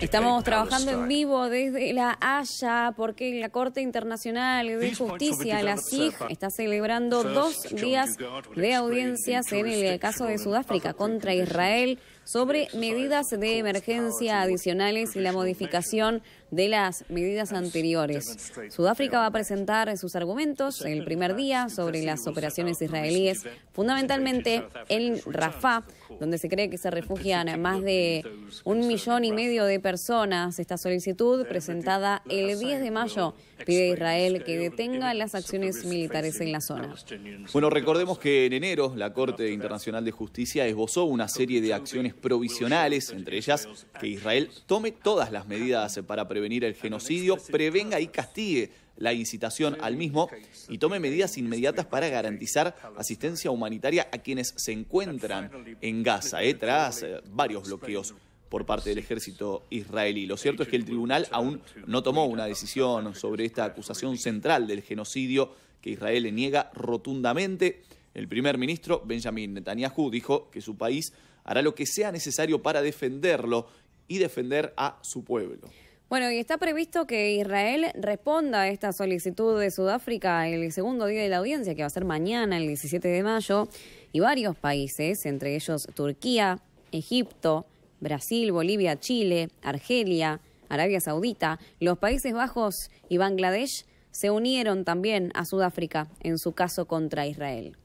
Estamos trabajando en vivo desde La Haya porque la Corte Internacional de Justicia, la SIG, está celebrando dos días de audiencias en el caso de Sudáfrica contra Israel sobre medidas de emergencia adicionales y la modificación de las medidas anteriores. Sudáfrica va a presentar sus argumentos el primer día sobre las operaciones israelíes, fundamentalmente en Rafah, donde se cree que se refugian más de un millón y medio de personas. Esta solicitud, presentada el 10 de mayo, pide a Israel que detenga las acciones militares en la zona. Bueno, recordemos que en enero la Corte Internacional de Justicia esbozó una serie de acciones provisionales, entre ellas que Israel tome todas las medidas para prevenir el genocidio, prevenga y castigue la incitación al mismo y tome medidas inmediatas para garantizar asistencia humanitaria a quienes se encuentran en Gaza, eh, tras eh, varios bloqueos por parte del ejército israelí. Lo cierto es que el tribunal aún no tomó una decisión sobre esta acusación central del genocidio que Israel le niega rotundamente. El primer ministro Benjamin Netanyahu dijo que su país hará lo que sea necesario para defenderlo y defender a su pueblo. Bueno, y está previsto que Israel responda a esta solicitud de Sudáfrica el segundo día de la audiencia, que va a ser mañana, el 17 de mayo, y varios países, entre ellos Turquía, Egipto, Brasil, Bolivia, Chile, Argelia, Arabia Saudita, los Países Bajos y Bangladesh se unieron también a Sudáfrica en su caso contra Israel.